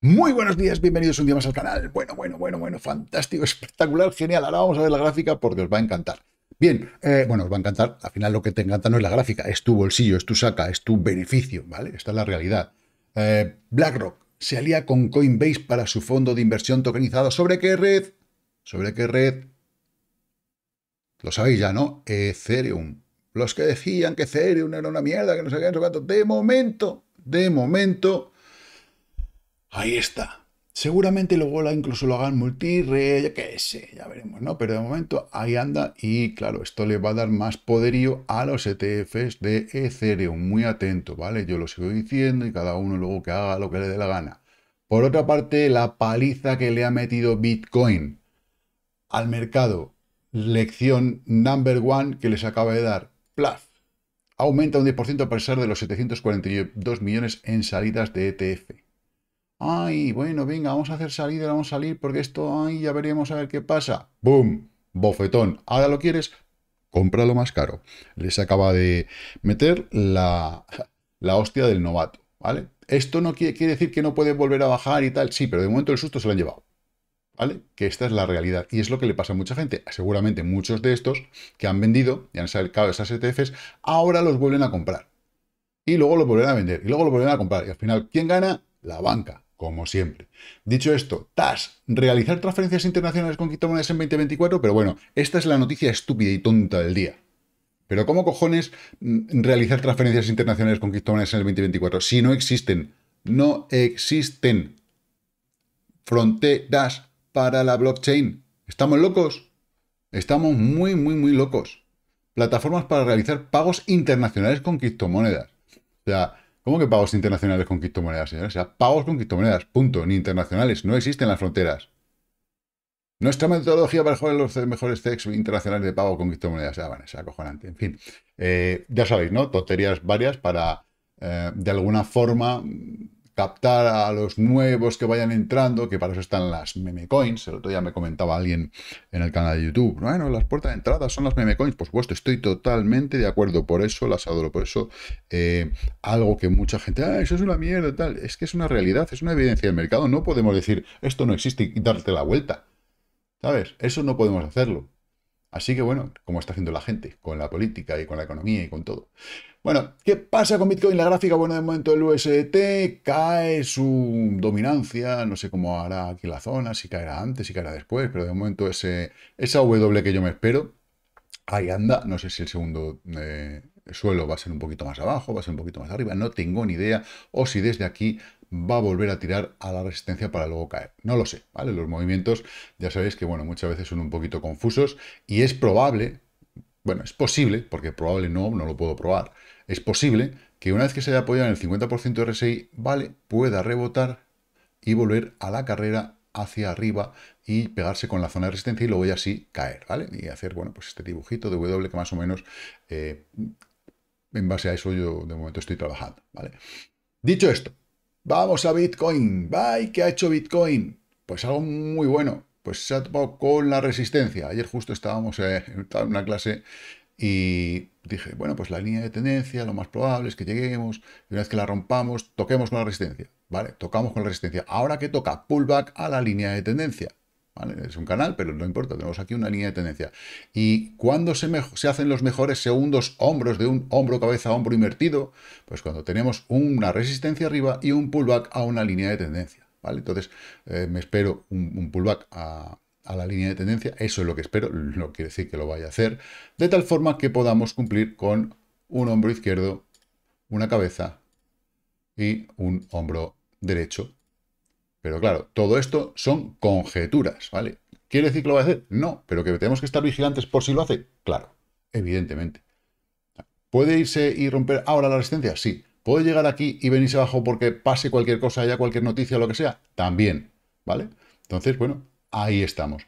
Muy buenos días, bienvenidos un día más al canal. Bueno, bueno, bueno, bueno, fantástico, espectacular, genial. Ahora vamos a ver la gráfica porque os va a encantar. Bien, eh, bueno, os va a encantar. Al final lo que te encanta no es la gráfica, es tu bolsillo, es tu saca, es tu beneficio, ¿vale? Esta es la realidad. Eh, BlackRock se alía con Coinbase para su fondo de inversión tokenizado. ¿Sobre qué red? ¿Sobre qué red? Lo sabéis ya, ¿no? Ethereum. Los que decían que Ethereum era una mierda, que no habían qué, no De momento, de momento Ahí está. Seguramente luego incluso lo hagan multirre, que sé, ya veremos, ¿no? Pero de momento ahí anda y claro, esto le va a dar más poderío a los ETFs de Ethereum. Muy atento, ¿vale? Yo lo sigo diciendo y cada uno luego que haga lo que le dé la gana. Por otra parte, la paliza que le ha metido Bitcoin al mercado. Lección number one que les acaba de dar. Plaf. Aumenta un 10% a pesar de los 742 millones en salidas de ETF. Ay, bueno, venga, vamos a hacer salida, vamos a salir, porque esto, ahí ya veremos a ver qué pasa. ¡Bum! Bofetón. Ahora lo quieres, cómpralo más caro. Les acaba de meter la, hostia del novato, ¿vale? Esto no quiere, decir que no puede volver a bajar y tal, sí, pero de momento el susto se lo han llevado. ¿Vale? Que esta es la realidad. Y es lo que le pasa a mucha gente. Seguramente muchos de estos que han vendido y han sacado esas ETFs, ahora los vuelven a comprar. Y luego los vuelven a vender. Y luego los vuelven a comprar. Y al final, ¿quién gana? La banca como siempre. Dicho esto, TAS, realizar transferencias internacionales con criptomonedas en 2024, pero bueno, esta es la noticia estúpida y tonta del día. Pero ¿cómo cojones mm, realizar transferencias internacionales con criptomonedas en el 2024 si no existen? No existen fronteras para la blockchain. ¿Estamos locos? Estamos muy, muy, muy locos. Plataformas para realizar pagos internacionales con criptomonedas. O sea, ¿Cómo que pagos internacionales con criptomonedas, señores? O sea, pagos con criptomonedas, punto. Ni internacionales, no existen las fronteras. Nuestra metodología para jugar los mejores textos internacionales de pago con criptomonedas. Ya ah, van, van, es acojonante. En fin, eh, ya sabéis, ¿no? Toterías varias para, eh, de alguna forma, captar a los nuevos que vayan entrando, que para eso están las meme coins. El otro día me comentaba alguien en el canal de YouTube, bueno, las puertas de entrada son las meme coins. Por supuesto, estoy totalmente de acuerdo, por eso las adoro, por eso eh, algo que mucha gente, ah, eso es una mierda, tal, es que es una realidad, es una evidencia del mercado. No podemos decir, esto no existe y darte la vuelta. ¿Sabes? Eso no podemos hacerlo. Así que bueno, como está haciendo la gente, con la política y con la economía y con todo. Bueno, ¿qué pasa con Bitcoin? La gráfica, bueno, de momento el UST cae su dominancia, no sé cómo hará aquí la zona, si caerá antes, si caerá después, pero de momento ese, esa W que yo me espero, ahí anda, no sé si el segundo eh, suelo va a ser un poquito más abajo, va a ser un poquito más arriba, no tengo ni idea, o si desde aquí va a volver a tirar a la resistencia para luego caer. No lo sé, ¿vale? Los movimientos ya sabéis que, bueno, muchas veces son un poquito confusos y es probable, bueno, es posible, porque probable no, no lo puedo probar, es posible que una vez que se haya apoyado en el 50% de RSI, vale, pueda rebotar y volver a la carrera hacia arriba y pegarse con la zona de resistencia y luego ya sí caer, ¿vale? Y hacer, bueno, pues este dibujito de W que más o menos eh, en base a eso yo de momento estoy trabajando, ¿vale? Dicho esto, Vamos a Bitcoin. Bye, ¿qué ha hecho Bitcoin? Pues algo muy bueno. Pues se ha topado con la resistencia. Ayer justo estábamos eh, en una clase y dije, bueno, pues la línea de tendencia, lo más probable es que lleguemos, una vez que la rompamos, toquemos con la resistencia. Vale, tocamos con la resistencia. Ahora que toca pullback a la línea de tendencia. Es un canal, pero no importa, tenemos aquí una línea de tendencia. ¿Y cuando se, se hacen los mejores segundos hombros de un hombro, cabeza, hombro invertido? Pues cuando tenemos una resistencia arriba y un pullback a una línea de tendencia, ¿vale? Entonces, eh, me espero un, pullback a a la línea de tendencia, eso es lo que espero, no quiere decir que lo vaya a hacer, de tal forma que podamos cumplir con un hombro izquierdo, una cabeza y un hombro derecho pero claro, todo esto son conjeturas, ¿vale? ¿Quiere decir que lo va a hacer? No, pero que tenemos que estar vigilantes por si lo hace, claro, evidentemente. ¿Puede irse y romper ahora la resistencia? Sí. ¿Puede llegar aquí y venirse abajo porque pase cualquier cosa, haya cualquier noticia, lo que sea? También, ¿vale? Entonces, bueno, ahí estamos.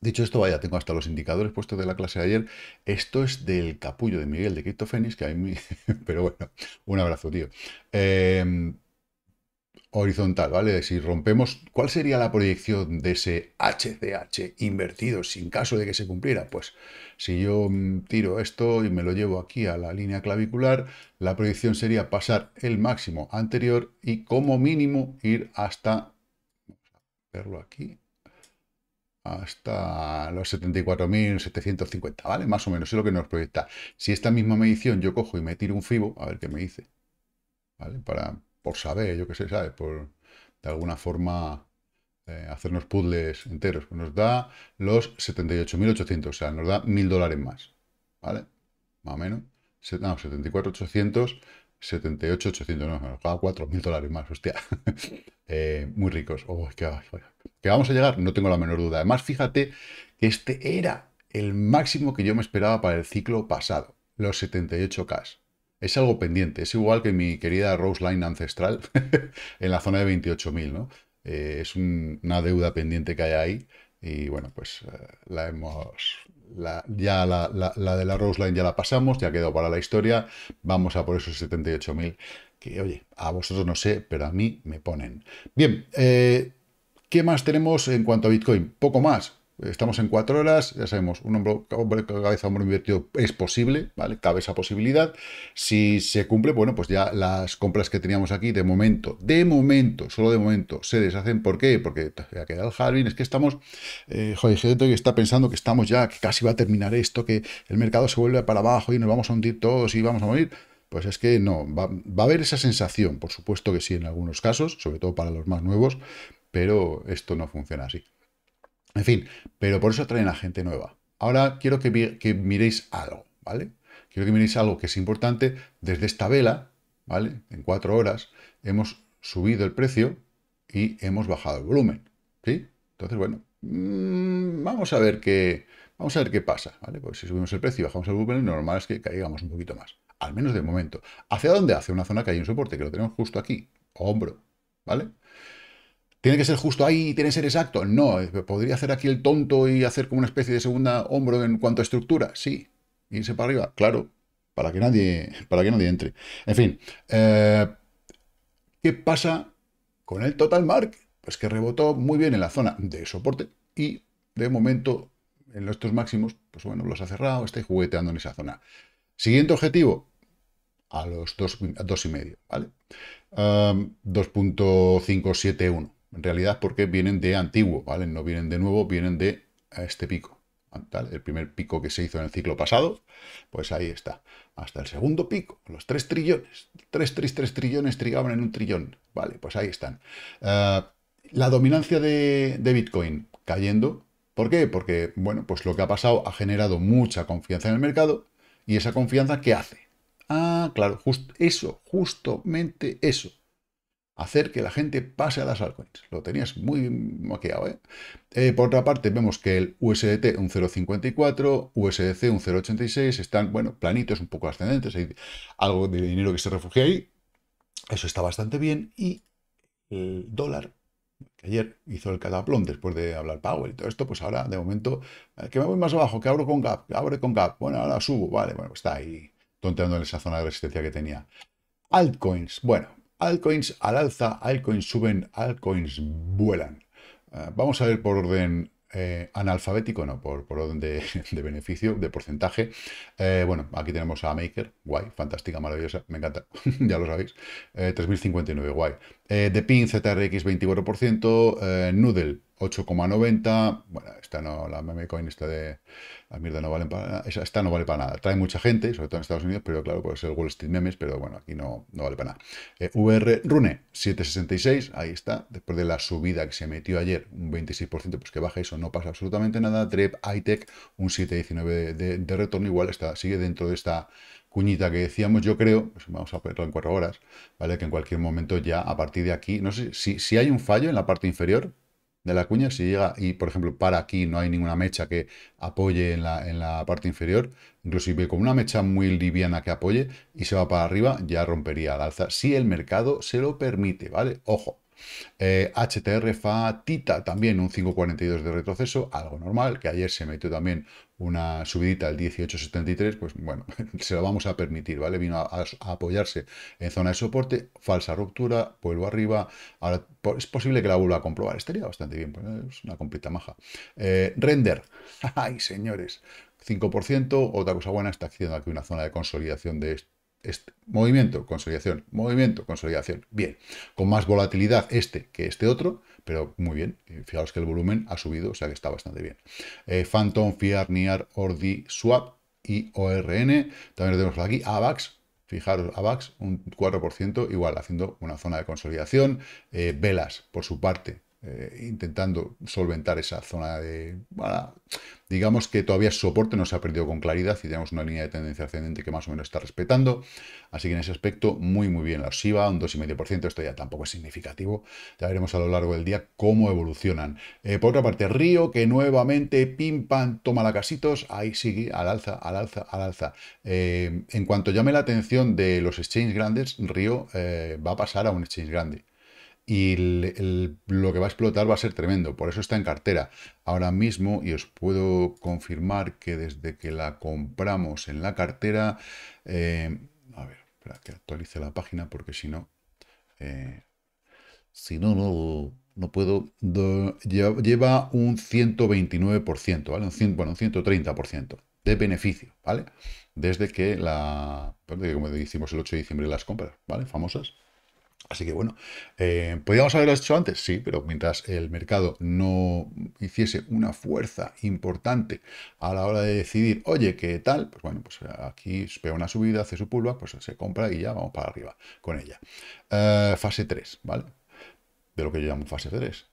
Dicho esto, vaya, tengo hasta los indicadores puestos de la clase de ayer. Esto es del capullo de Miguel de CryptoFenix, que a mí... Pero bueno, un abrazo, tío. Eh, horizontal, ¿vale? Si rompemos, ¿cuál sería la proyección de ese HCH invertido sin caso de que se cumpliera? Pues si yo mm, tiro esto y me lo llevo aquí a la línea clavicular, la proyección sería pasar el máximo anterior y como mínimo ir hasta, vamos a verlo aquí, hasta los 74.750, ¿vale? Más o menos es lo que nos proyecta. Si esta misma medición yo cojo y me tiro un FIBO, a ver qué me dice, ¿vale? Para por saber, yo qué sé, ¿sabes? Por de alguna forma eh, hacernos puzzles enteros. Pues nos da los 78.800, o sea, nos da 1.000 dólares más, ¿vale? Más o menos. No, 74.800, 78.800, no, nos da 4.000 dólares más, hostia. Eh, muy ricos. Oh, que, vamos a llegar, no tengo la menor duda. Además, fíjate que este era el máximo que yo me esperaba para el ciclo pasado, los 78K. Es algo pendiente, es igual que mi querida Rose Line ancestral en la zona de 28.000, ¿no? Eh, es una deuda pendiente que hay ahí y bueno, pues eh, la hemos... ya la, de la Rose Line ya la pasamos, ya quedó para la historia, vamos a por esos 78.000 que, oye, a vosotros no sé, pero a mí me ponen. Bien, eh, ¿qué más tenemos en cuanto a Bitcoin? Poco más, Estamos en cuatro horas, ya sabemos, un hombro, cabeza, hombro invertido es posible, ¿vale? Cabe esa posibilidad. Si se cumple, bueno, pues ya las compras que teníamos aquí, de momento, de momento, solo de momento, se deshacen. ¿Por qué? Porque ha quedado el jardín, es que estamos, eh, joder, gente que está pensando que estamos ya, que casi va a terminar esto, que el mercado se vuelve para abajo y nos vamos a hundir todos y vamos a morir. Pues es que no, va a haber esa sensación, por supuesto que sí, en algunos casos, sobre todo para los más nuevos, pero esto no funciona así. En fin, pero por eso traen a gente nueva. Ahora quiero que, que miréis algo, ¿vale? Quiero que miréis algo que es importante. Desde esta vela, ¿vale? En cuatro horas hemos subido el precio y hemos bajado el volumen, ¿sí? Entonces, bueno, mm, vamos a ver qué, vamos a ver qué pasa, ¿vale? Pues si subimos el precio y bajamos el volumen, lo normal es que caigamos un poquito más, al menos de momento. ¿Hacia dónde? Hacia una zona que hay un soporte, que lo tenemos justo aquí, hombro, ¿vale? ¿Tiene que ser justo ahí? ¿Tiene que ser exacto? No, eh, podría hacer aquí el tonto y hacer como una especie de segunda hombro en cuanto a estructura. Sí, irse para arriba, claro, para que nadie, para que nadie entre. En fin, eh, ¿qué pasa con el total mark? Pues que rebotó muy bien en la zona de soporte y de momento en estos máximos, pues bueno, los ha cerrado, está jugueteando en esa zona. Siguiente objetivo, a los 2,5, dos, medio ¿vale? 2.571. Eh, en realidad porque vienen de antiguo, ¿vale? No vienen de nuevo, vienen de este pico. El primer pico que se hizo en el ciclo pasado, pues ahí está. Hasta el segundo pico, los 3 trillones. 3, 3, 3 trillones trigaban en un trillón. Vale, pues ahí están. Eh, la dominancia de, de Bitcoin cayendo. ¿Por qué? Porque, bueno, pues lo que ha pasado ha generado mucha confianza en el mercado. ¿Y esa confianza qué hace? Ah, claro, justo eso, justamente eso hacer que la gente pase a las altcoins. Lo tenías muy maqueado, ¿eh? eh por otra parte, vemos que el USDT un 0,54, USDC un 0,86, están, bueno, planitos un poco ascendentes, hay algo de dinero que se refugia ahí. Eso está bastante bien. Y el dólar, que ayer hizo el cataplón después de hablar Powell y todo esto, pues ahora, de momento, eh, que me voy más abajo, que abro con gap, que abro con gap, bueno, ahora subo, vale, bueno, está ahí tonteando en esa zona de resistencia que tenía. Altcoins, bueno, Altcoins al alza, altcoins suben, altcoins vuelan. Eh, vamos a ver por orden eh, analfabético, no, por, por orden de, beneficio, de porcentaje. Eh, bueno, aquí tenemos a Maker, guay, fantástica, maravillosa, me encanta, ya lo sabéis. 3.059, guay. The Pin ZRX 24%, Noodle 8,90. Bueno, esta no, la meme coin, esta de la mierda no vale para nada. Esta no vale para nada. Trae mucha gente, sobre todo en Estados Unidos, pero claro, puede ser Wall Street Memes, pero bueno, aquí no, no vale para nada. Eh, VR Rune 766, ahí está. Después de la subida que se metió ayer, un 26%, pues que baja eso, no pasa absolutamente nada. DREP, highTech, un 7,19 de, de retorno, igual está, sigue dentro de esta cuñita que decíamos, yo creo, pues vamos a verlo en cuatro horas, ¿vale? Que en cualquier momento ya, a partir de aquí, no sé, si, si hay un fallo en la parte inferior de la cuña, si llega y, por ejemplo, para aquí no hay ninguna mecha que apoye en la, en la parte inferior, inclusive con una mecha muy liviana que apoye y se va para arriba, ya rompería al alza, si el mercado se lo permite, ¿vale? Ojo, HTR eh, FA Tita también un 5.42 de retroceso, algo normal, que ayer se metió también una subidita al 18.73, pues bueno, se lo vamos a permitir, ¿vale? Vino a, apoyarse en zona de soporte, falsa ruptura, vuelvo arriba, ahora es posible que la vuelva a comprobar, estaría bastante bien, pues, ¿eh? es una completa maja. Eh, render, ay señores, 5%, otra cosa buena, está haciendo aquí una zona de consolidación de esto este, movimiento, consolidación, movimiento, consolidación. Bien, con más volatilidad este que este otro, pero muy bien. Eh, fijaos que el volumen ha subido, o sea que está bastante bien. Eh, Phantom, FIAR, NIAR, ORDI, SWAP y ORN. También lo tenemos aquí. AVAX, fijaros, AVAX un 4%, igual haciendo una zona de consolidación. Eh, velas, por su parte, eh, intentando solventar esa zona de... digamos que todavía soporte no se ha perdido con claridad y tenemos una línea de tendencia ascendente que más o menos está respetando. Así que en ese aspecto, muy muy bien la SIVA, un 2,5%, esto ya tampoco es significativo. Ya veremos a lo largo del día cómo evolucionan. Eh, por otra parte, Río, que nuevamente pim pam, toma la casitos, ahí sigue al alza, al alza, al alza. Eh, en cuanto llame la atención de los exchanges grandes, Río va a pasar a un exchange grande y lo que va a explotar va a ser tremendo, por eso está en cartera. Ahora mismo, y os puedo confirmar que desde que la compramos en la cartera, eh, a ver, espera que actualice la página porque si no, eh, si no, no, puedo, lleva un 129%, ¿vale? Un, bueno, un 130% de beneficio, ¿vale? Desde que la, como decimos el 8 de diciembre, las compras, ¿vale? Famosas. Así que bueno, eh, ¿podríamos haberlo hecho antes? Sí, pero mientras el mercado no hiciese una fuerza importante a la hora de decidir, oye, ¿qué tal? Pues bueno, pues aquí pega una subida, hace su pullback, pues se compra y ya vamos para arriba con ella. Eh, fase 3, ¿vale? De lo que yo llamo fase 3.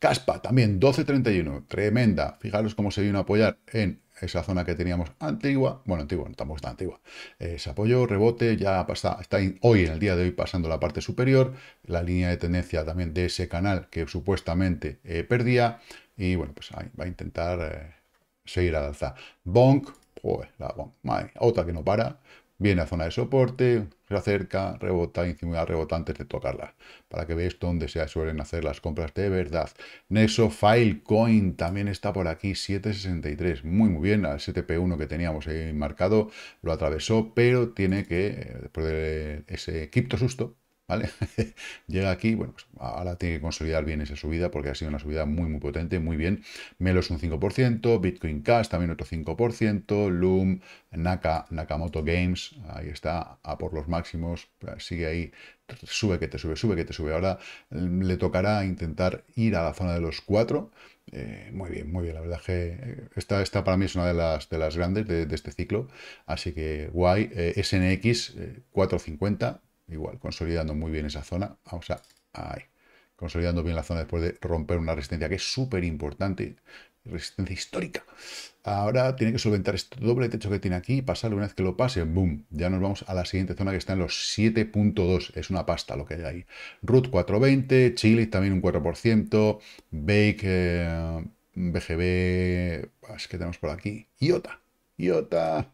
Caspa, también 12.31, tremenda. Fijaros cómo se vino a apoyar en esa zona que teníamos antigua, bueno, antigua, no, tampoco está antigua, eh, se apoyó, rebote, ya pasa, está hoy, en el día de hoy, pasando la parte superior, la línea de tendencia también de ese canal que supuestamente eh, perdía, y bueno, pues ahí va a intentar eh, seguir al alza. Bonk, joder, la bonk, otra que no para, viene a zona de soporte, se acerca, rebota, incimida, rebota antes de tocarla. Para que veáis dónde se suelen hacer las compras de verdad. Nexo Filecoin también está por aquí, 763. Muy, muy bien. Al 7 1 que teníamos ahí marcado lo atravesó, pero tiene que, eh, después de ese cripto susto, Llega aquí, bueno, pues, ahora tiene que consolidar bien esa subida porque ha sido una subida muy, muy potente, muy bien. Melos un 5%, Bitcoin Cash también otro 5%, Loom, Naka, Nakamoto Games, ahí está, a por los máximos, sigue ahí, sube que te sube, sube que te sube. Ahora mm, le tocará intentar ir a la zona de los 4. Eh, muy bien, muy bien, la verdad que eh, esta, esta para mí es una de las, de las grandes de, este ciclo, así que guay, eh, SNX 450, Igual, consolidando muy bien esa zona. Vamos ah, a... Ahí. Consolidando bien la zona después de romper una resistencia que es súper importante. Resistencia histórica. Ahora tiene que solventar este doble techo que tiene aquí y pasarlo una vez que lo pase. ¡Boom! Ya nos vamos a la siguiente zona que está en los 7.2. Es una pasta lo que hay ahí. Root 420, Chile también un 4%, Bake, BGB, eh, es que tenemos por aquí, IOTA. IOTA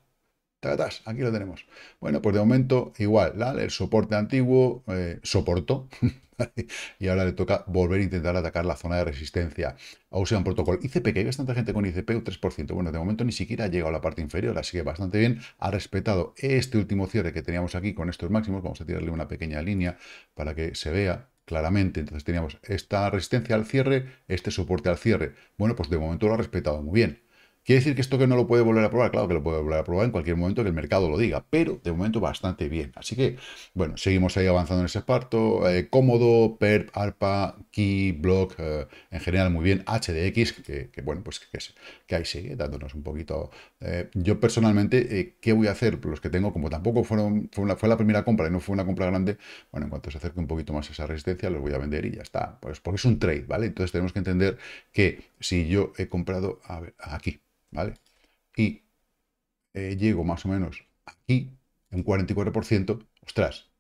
aquí lo tenemos. Bueno, pues de momento igual, el soporte antiguo eh, soportó y ahora le toca volver a intentar atacar la zona de resistencia. O sea, un protocolo ICP, que hay bastante gente con ICP, un 3%. Bueno, de momento ni siquiera ha llegado a la parte inferior, así que bastante bien. Ha respetado este último cierre que teníamos aquí con estos máximos. Vamos a tirarle una pequeña línea para que se vea claramente. Entonces teníamos esta resistencia al cierre, este soporte al cierre. Bueno, pues de momento lo ha respetado muy bien. ¿Quiere decir que esto que no lo puede volver a probar? Claro que lo puede volver a probar en cualquier momento que el mercado lo diga, pero de momento bastante bien. Así que, bueno, seguimos ahí avanzando en ese parto. Eh, cómodo, PERP, ARPA, Key, Block, eh, en general muy bien. HDX, que, bueno, pues que, ahí sigue dándonos un poquito. Eh, yo personalmente, ¿qué voy a hacer? Los que tengo, como tampoco fueron, fue, fue, la primera compra y no fue una compra grande, bueno, en cuanto se acerque un poquito más a esa resistencia, los voy a vender y ya está. Pues porque es un trade, ¿vale? Entonces tenemos que entender que si yo he comprado, a ver, aquí, ¿vale? Y eh, llego más o menos aquí, en 44%, ostras,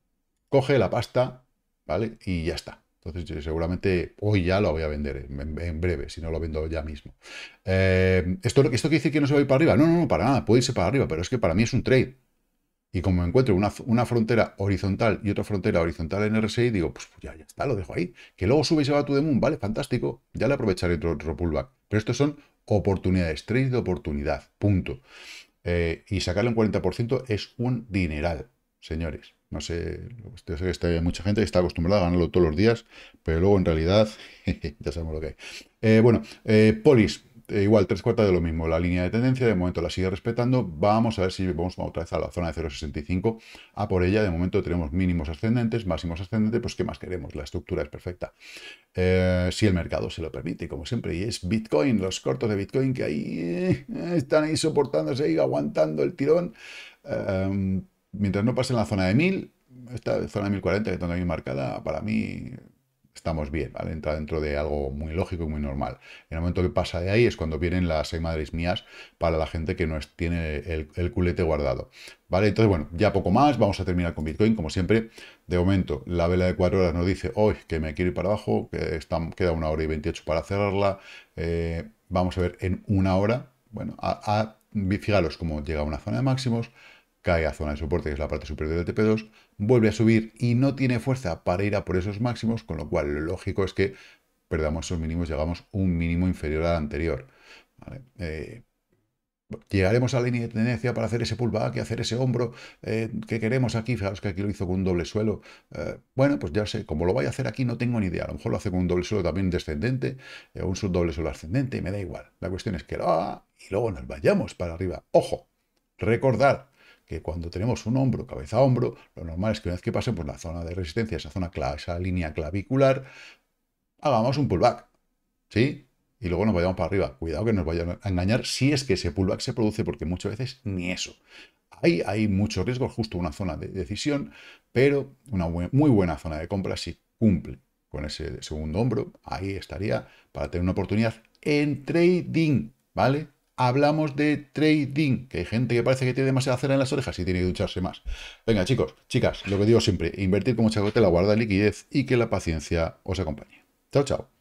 coge la pasta, ¿vale? Y ya está. Entonces eh, seguramente hoy ya lo voy a vender, en, breve, si no lo vendo ya mismo. Eh, ¿esto, ¿Esto dice? decir que no se va a ir para arriba? No, no, no, para nada, puede irse para arriba, pero es que para mí es un trade y como encuentro una, una, frontera horizontal y otra frontera horizontal en RSI, digo, pues, pues ya, ya está, lo dejo ahí. Que luego sube y se va a moon, vale, fantástico, ya le aprovecharé otro, pullback. Pero estos son oportunidades, tres de oportunidad, punto. Eh, y sacarle un 40% es un dineral, señores. No sé, sé que hay mucha gente que está acostumbrada a ganarlo todos los días, pero luego en realidad, ya sabemos lo que hay. Eh, bueno, eh, Polis, eh, igual, tres cuartas de lo mismo. La línea de tendencia de momento la sigue respetando. Vamos a ver si vamos otra vez a la zona de 0,65 a por ella. De momento tenemos mínimos ascendentes, máximos ascendentes, pues ¿qué más queremos? La estructura es perfecta. Eh, si el mercado se lo permite, como siempre, y es Bitcoin, los cortos de Bitcoin que ahí eh, están ahí soportándose y aguantando el tirón. Em, mientras no en la zona de 1000, esta zona de 1040 que tengo ahí marcada, para mí estamos bien, ¿vale? Entra dentro de algo muy lógico y muy normal. el momento que pasa de ahí es cuando vienen las seis madres mías para la gente que no tiene el, culete guardado, ¿vale? Entonces, bueno, ya poco más, vamos a terminar con Bitcoin, como siempre. De momento, la vela de cuatro horas nos dice, hoy que me quiero ir para abajo, que queda una hora y 28 para cerrarla, eh, vamos a ver en una hora, bueno, a, a, fijaros cómo llega a una zona de máximos, cae a zona de soporte, que es la parte superior del TP2, vuelve a subir y no tiene fuerza para ir a por esos máximos, con lo cual lo lógico es que perdamos esos mínimos, llegamos un mínimo inferior al anterior. Eh, llegaremos a la línea de tendencia para hacer ese pullback y hacer ese hombro eh, que queremos aquí. Fijaos que aquí lo hizo con un doble suelo. Eh, bueno, pues ya sé, como lo vaya a hacer aquí no tengo ni idea. A lo mejor lo hace con un doble suelo también descendente un subdoble suelo ascendente, y me da igual. La cuestión es que lo haga y luego nos vayamos para arriba. ¡Ojo! Recordar, que cuando tenemos un hombro, cabeza a hombro, lo normal es que una vez que pase por la zona de resistencia, esa zona, esa línea clavicular, hagamos un pullback, ¿sí? Y luego nos vayamos para arriba. Cuidado que nos vayan a engañar si es que ese pullback se produce, porque muchas veces ni eso. Ahí hay mucho riesgo justo una zona de decisión, pero una muy buena zona de compra si cumple con ese segundo hombro. Ahí estaría para tener una oportunidad en trading, ¿vale? hablamos de trading, que hay gente que parece que tiene demasiada cera en las orejas y tiene que ducharse más. Venga, chicos, chicas, lo que digo siempre, invertir con mucha la guarda liquidez y que la paciencia os acompañe. Chao, chao.